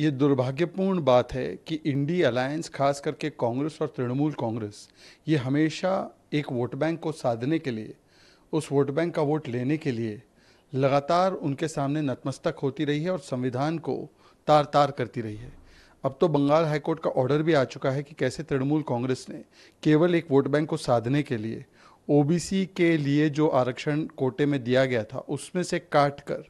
ये दुर्भाग्यपूर्ण बात है कि इंडी अलायंस खास करके कांग्रेस और तृणमूल कांग्रेस ये हमेशा एक वोट बैंक को साधने के लिए उस वोट बैंक का वोट लेने के लिए लगातार उनके सामने नतमस्तक होती रही है और संविधान को तार तार करती रही है अब तो बंगाल हाईकोर्ट का ऑर्डर भी आ चुका है कि कैसे तृणमूल कांग्रेस ने केवल एक वोट बैंक को साधने के लिए ओबीसी के लिए जो आरक्षण कोटे में दिया गया था उसमें से काट कर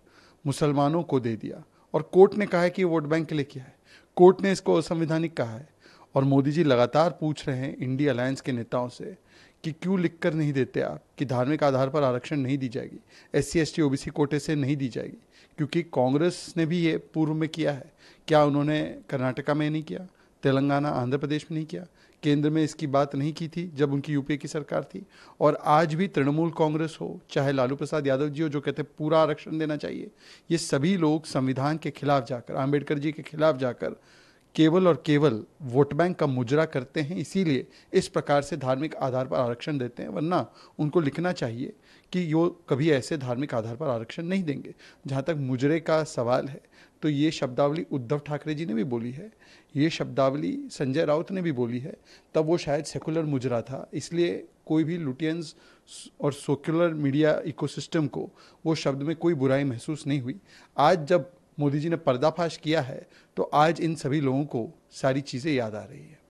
मुसलमानों को दे दिया और कोर्ट ने कहा है कि वोट बैंक के लिए किया है कोर्ट ने इसको असंवैधानिक कहा है और मोदी जी लगातार पूछ रहे हैं इंडिया अलायंस के नेताओं से कि क्यों लिख कर नहीं देते आप कि धार्मिक आधार पर आरक्षण नहीं दी जाएगी S C S T O B C कोटे से नहीं दी जाएगी क्योंकि कांग्रेस ने भी ये पूर्व में किया है क्या उन्होंने कर्नाटका में नहीं किया तेलंगाना आंध्र प्रदेश में नहीं किया केंद्र में इसकी बात नहीं की थी जब उनकी यूपीए की सरकार थी और आज भी तृणमूल कांग्रेस हो चाहे लालू प्रसाद यादव जी हो जो कहते हैं पूरा आरक्षण देना चाहिए ये सभी लोग संविधान के खिलाफ जाकर आम्बेडकर जी के खिलाफ जाकर केवल और केवल वोट बैंक का मुजरा करते हैं इसीलिए इस प्रकार से धार्मिक आधार पर आरक्षण देते हैं वरना उनको लिखना चाहिए कि यो कभी ऐसे धार्मिक आधार पर आरक्षण नहीं देंगे जहाँ तक मुजरे का सवाल है तो ये शब्दावली उद्धव ठाकरे जी ने भी बोली है ये शब्दावली संजय राउत ने भी बोली है तब वो शायद सेकुलर मुजरा था इसलिए कोई भी लुटियंस और सेकुलर मीडिया इकोसिस्टम को वो शब्द में कोई बुराई महसूस नहीं हुई आज जब मोदी जी ने पर्दाफाश किया है तो आज इन सभी लोगों को सारी चीज़ें याद आ रही है